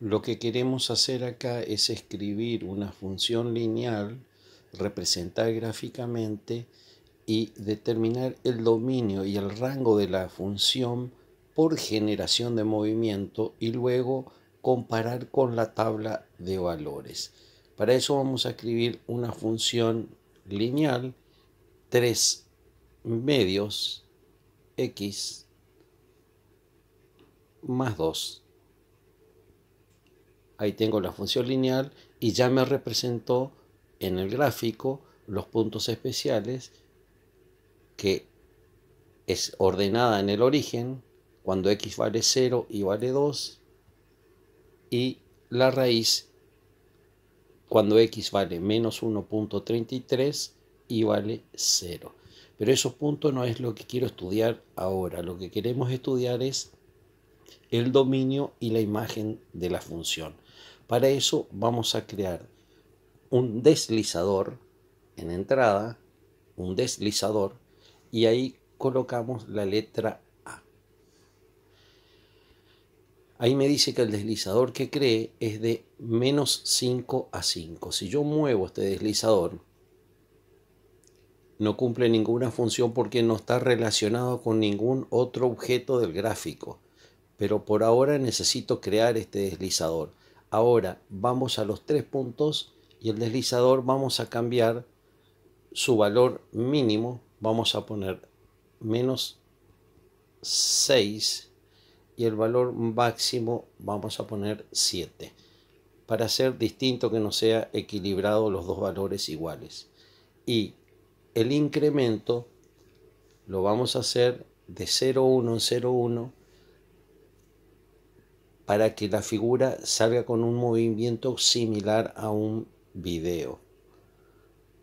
Lo que queremos hacer acá es escribir una función lineal, representar gráficamente y determinar el dominio y el rango de la función por generación de movimiento y luego comparar con la tabla de valores. Para eso vamos a escribir una función lineal, 3 medios, x más 2 ahí tengo la función lineal y ya me representó en el gráfico los puntos especiales que es ordenada en el origen cuando x vale 0 y vale 2 y la raíz cuando x vale menos 1.33 y vale 0. Pero esos puntos no es lo que quiero estudiar ahora. Lo que queremos estudiar es el dominio y la imagen de la función. Para eso vamos a crear un deslizador en entrada, un deslizador, y ahí colocamos la letra A. Ahí me dice que el deslizador que cree es de menos 5 a 5. Si yo muevo este deslizador, no cumple ninguna función porque no está relacionado con ningún otro objeto del gráfico. Pero por ahora necesito crear este deslizador. Ahora vamos a los tres puntos y el deslizador vamos a cambiar su valor mínimo. Vamos a poner menos 6 y el valor máximo vamos a poner 7 para hacer distinto que no sea equilibrado los dos valores iguales. Y el incremento lo vamos a hacer de 0,1 en 0,1 para que la figura salga con un movimiento similar a un video.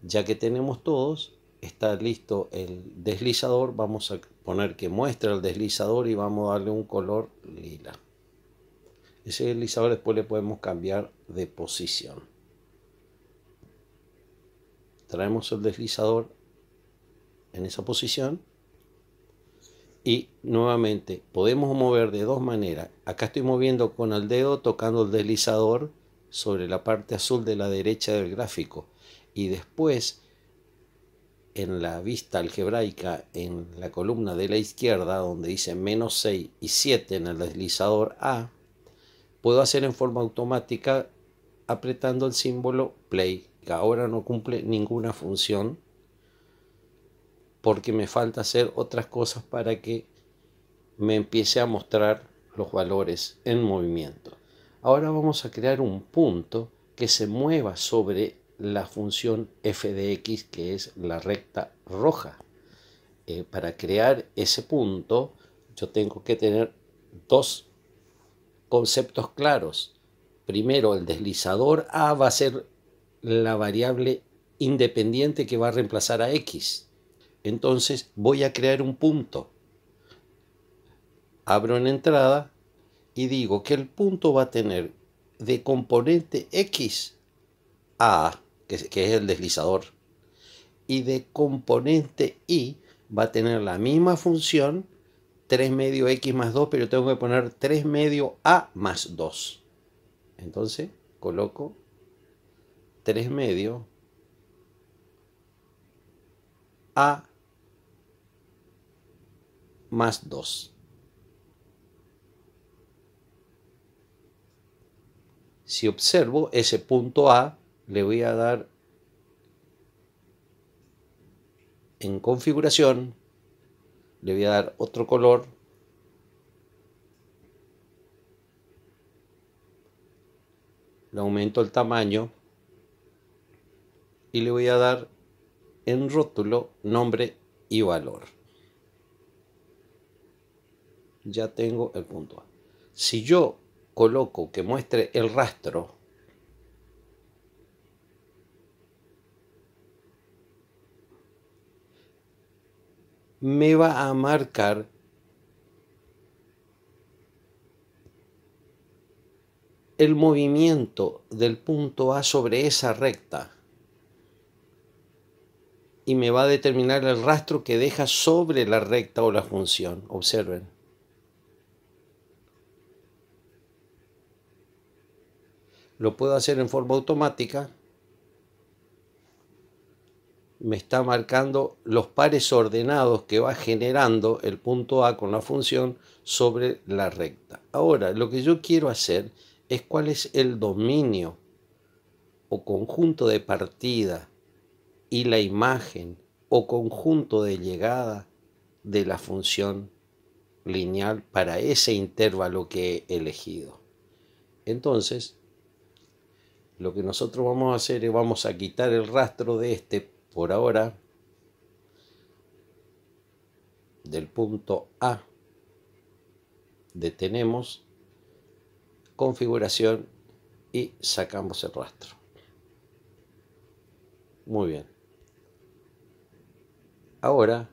Ya que tenemos todos, está listo el deslizador, vamos a poner que muestra el deslizador y vamos a darle un color lila. Ese deslizador después le podemos cambiar de posición. Traemos el deslizador en esa posición y nuevamente, podemos mover de dos maneras. Acá estoy moviendo con el dedo, tocando el deslizador sobre la parte azul de la derecha del gráfico. Y después, en la vista algebraica, en la columna de la izquierda, donde dice menos 6 y 7 en el deslizador A, puedo hacer en forma automática apretando el símbolo play, que ahora no cumple ninguna función porque me falta hacer otras cosas para que me empiece a mostrar los valores en movimiento. Ahora vamos a crear un punto que se mueva sobre la función f de x, que es la recta roja. Eh, para crear ese punto, yo tengo que tener dos conceptos claros. Primero, el deslizador A va a ser la variable independiente que va a reemplazar a x. Entonces voy a crear un punto. Abro una entrada y digo que el punto va a tener de componente X A, que, es el deslizador, y de componente Y va a tener la misma función 3 medio X más 2, pero tengo que poner 3 medio A más 2. Entonces coloco 3 medio A más 2. Si observo ese punto A, le voy a dar en configuración, le voy a dar otro color. Le aumento el tamaño y le voy a dar en rótulo nombre y valor ya tengo el punto A. Si yo coloco que muestre el rastro, me va a marcar el movimiento del punto A sobre esa recta y me va a determinar el rastro que deja sobre la recta o la función. Observen. lo puedo hacer en forma automática, me está marcando los pares ordenados que va generando el punto A con la función sobre la recta. Ahora, lo que yo quiero hacer es cuál es el dominio o conjunto de partida y la imagen o conjunto de llegada de la función lineal para ese intervalo que he elegido. Entonces, lo que nosotros vamos a hacer es vamos a quitar el rastro de este por ahora del punto A detenemos configuración y sacamos el rastro muy bien ahora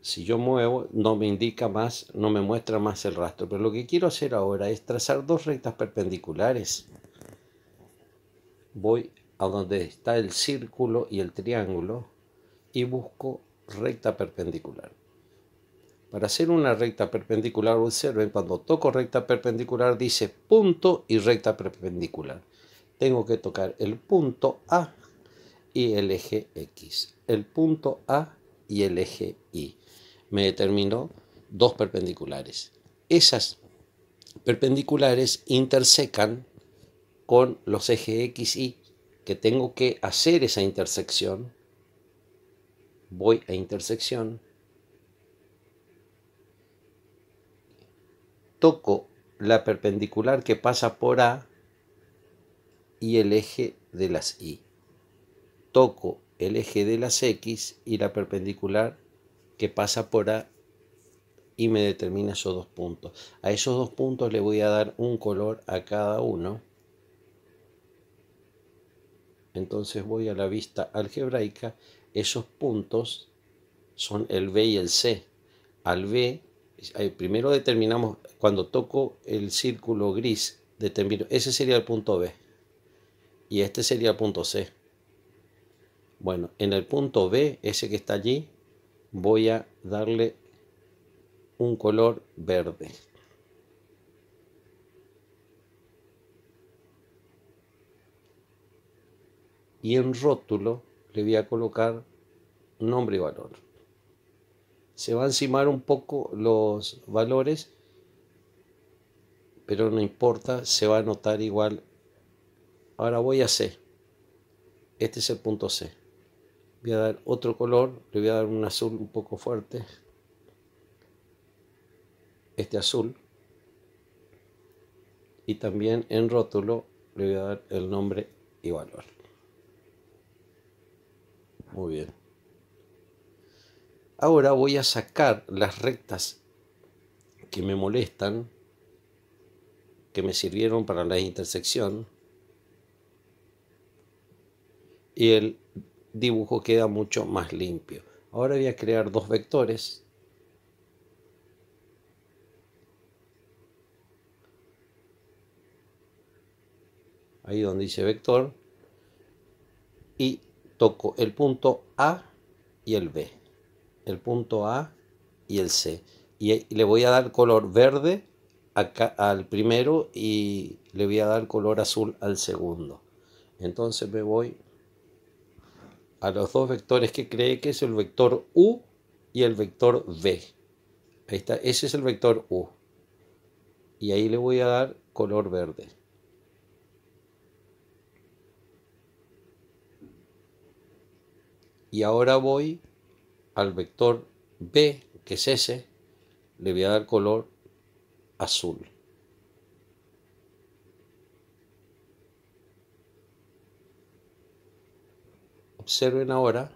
si yo muevo no me indica más no me muestra más el rastro pero lo que quiero hacer ahora es trazar dos rectas perpendiculares voy a donde está el círculo y el triángulo y busco recta perpendicular. Para hacer una recta perpendicular, observen, cuando toco recta perpendicular dice punto y recta perpendicular. Tengo que tocar el punto A y el eje X. El punto A y el eje Y. Me determinó dos perpendiculares. Esas perpendiculares intersecan con los ejes X y que tengo que hacer esa intersección, voy a intersección, toco la perpendicular que pasa por A y el eje de las Y. Toco el eje de las X y la perpendicular que pasa por A y me determina esos dos puntos. A esos dos puntos le voy a dar un color a cada uno entonces voy a la vista algebraica, esos puntos son el B y el C. Al B, eh, primero determinamos, cuando toco el círculo gris, determino, ese sería el punto B y este sería el punto C. Bueno, en el punto B, ese que está allí, voy a darle un color verde. y en rótulo le voy a colocar nombre y valor. Se va a encimar un poco los valores, pero no importa, se va a notar igual. Ahora voy a C. Este es el punto C. Voy a dar otro color, le voy a dar un azul un poco fuerte. Este azul. Y también en rótulo le voy a dar el nombre y valor. Muy bien. Ahora voy a sacar las rectas que me molestan, que me sirvieron para la intersección. Y el dibujo queda mucho más limpio. Ahora voy a crear dos vectores. Ahí donde dice vector. Y el punto A y el B, el punto A y el C. Y le voy a dar color verde acá, al primero y le voy a dar color azul al segundo. Entonces me voy a los dos vectores que cree que es el vector U y el vector V. Ahí está, ese es el vector U. Y ahí le voy a dar color verde. y ahora voy al vector B, que es ese, le voy a dar color azul. Observen ahora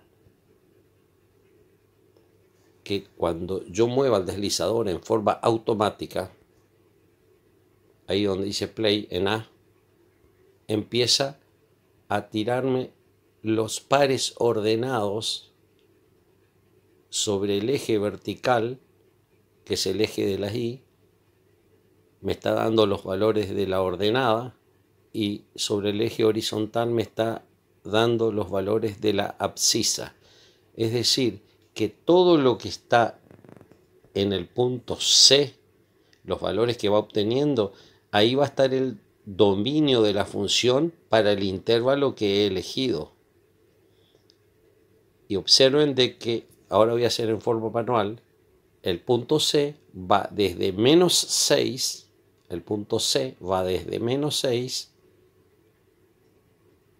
que cuando yo mueva el deslizador en forma automática, ahí donde dice play en A, empieza a tirarme los pares ordenados sobre el eje vertical, que es el eje de la Y, me está dando los valores de la ordenada y sobre el eje horizontal me está dando los valores de la abscisa. Es decir, que todo lo que está en el punto C, los valores que va obteniendo, ahí va a estar el dominio de la función para el intervalo que he elegido y observen de que ahora voy a hacer en forma manual, el punto C va desde menos 6, el punto C va desde menos 6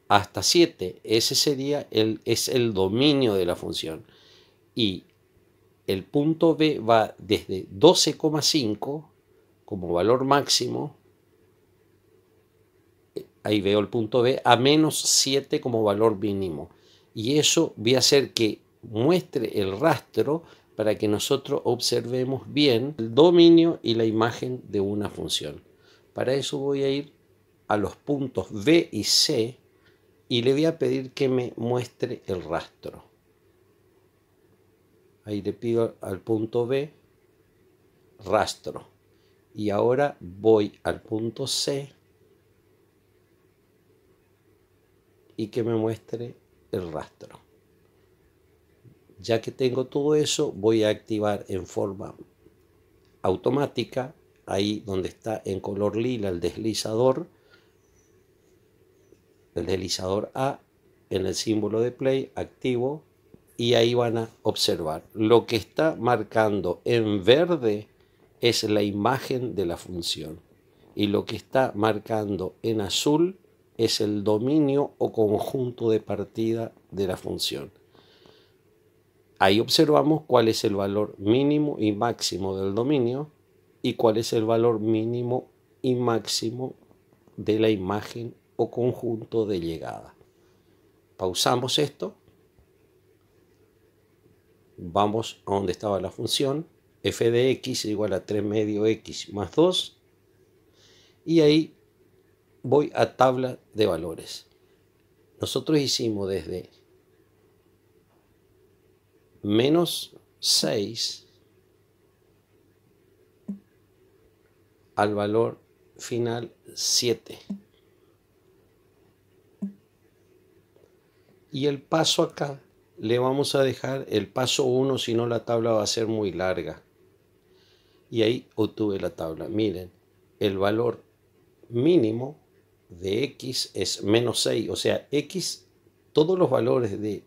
hasta 7. Ese sería el, es el dominio de la función. Y el punto B va desde 12,5 como valor máximo. Ahí veo el punto B a menos 7 como valor mínimo y eso voy a hacer que muestre el rastro para que nosotros observemos bien el dominio y la imagen de una función. Para eso voy a ir a los puntos B y C y le voy a pedir que me muestre el rastro. Ahí le pido al punto B rastro. Y ahora voy al punto C y que me muestre el rastro. Ya que tengo todo eso, voy a activar en forma automática, ahí donde está en color lila el deslizador, el deslizador A, en el símbolo de play, activo, y ahí van a observar. Lo que está marcando en verde es la imagen de la función y lo que está marcando en azul es el dominio o conjunto de partida de la función. Ahí observamos cuál es el valor mínimo y máximo del dominio y cuál es el valor mínimo y máximo de la imagen o conjunto de llegada. Pausamos esto. Vamos a donde estaba la función. f de x igual a 3 medio x más 2. Y ahí voy a tabla de valores. Nosotros hicimos desde menos 6 al valor final 7. Y el paso acá le vamos a dejar el paso 1, si no la tabla va a ser muy larga. Y ahí obtuve la tabla. Miren, el valor mínimo de x es menos 6, o sea, x, todos los valores de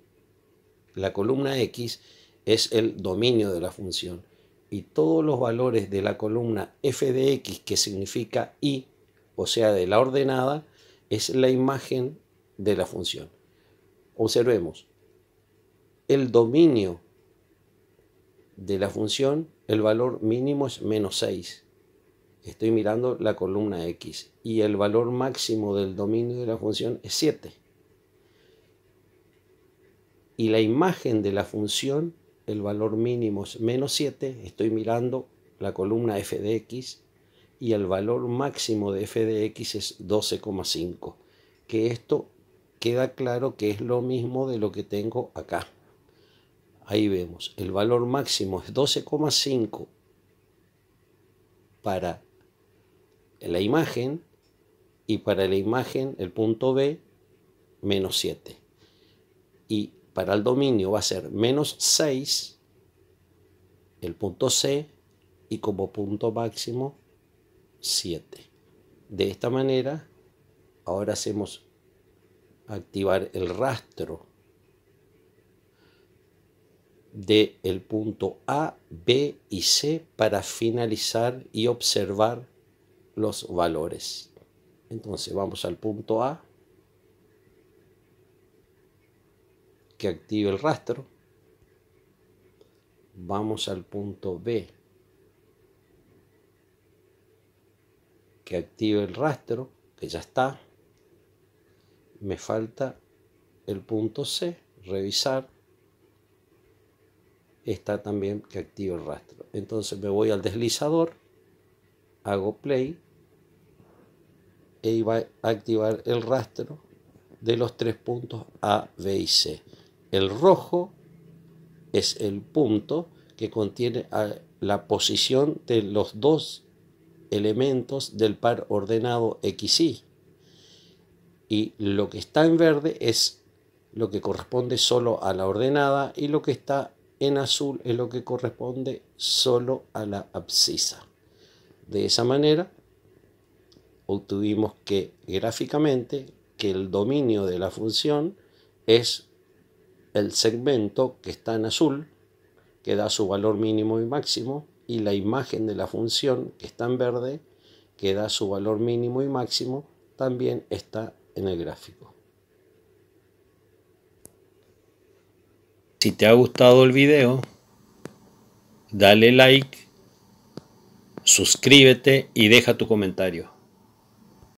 la columna x es el dominio de la función y todos los valores de la columna f de x que significa y, o sea, de la ordenada, es la imagen de la función. Observemos, el dominio de la función, el valor mínimo es menos 6 estoy mirando la columna X y el valor máximo del dominio de la función es 7. Y la imagen de la función, el valor mínimo es menos 7, estoy mirando la columna f de x y el valor máximo de f de x es 12,5. Que esto queda claro que es lo mismo de lo que tengo acá. Ahí vemos, el valor máximo es 12,5 para la imagen y para la imagen el punto B menos 7. Y para el dominio va a ser menos 6, el punto C y como punto máximo 7. De esta manera, ahora hacemos activar el rastro de el punto A, B y C para finalizar y observar los valores. Entonces vamos al punto A, que active el rastro. Vamos al punto B, que active el rastro, que ya está. Me falta el punto C, revisar. Está también que active el rastro. Entonces me voy al deslizador hago play e va a activar el rastro de los tres puntos A, B y C. El rojo es el punto que contiene la posición de los dos elementos del par ordenado Y Y lo que está en verde es lo que corresponde solo a la ordenada y lo que está en azul es lo que corresponde solo a la abscisa. De esa manera, obtuvimos que gráficamente que el dominio de la función es el segmento que está en azul, que da su valor mínimo y máximo, y la imagen de la función que está en verde, que da su valor mínimo y máximo, también está en el gráfico. Si te ha gustado el video, dale like suscríbete y deja tu comentario.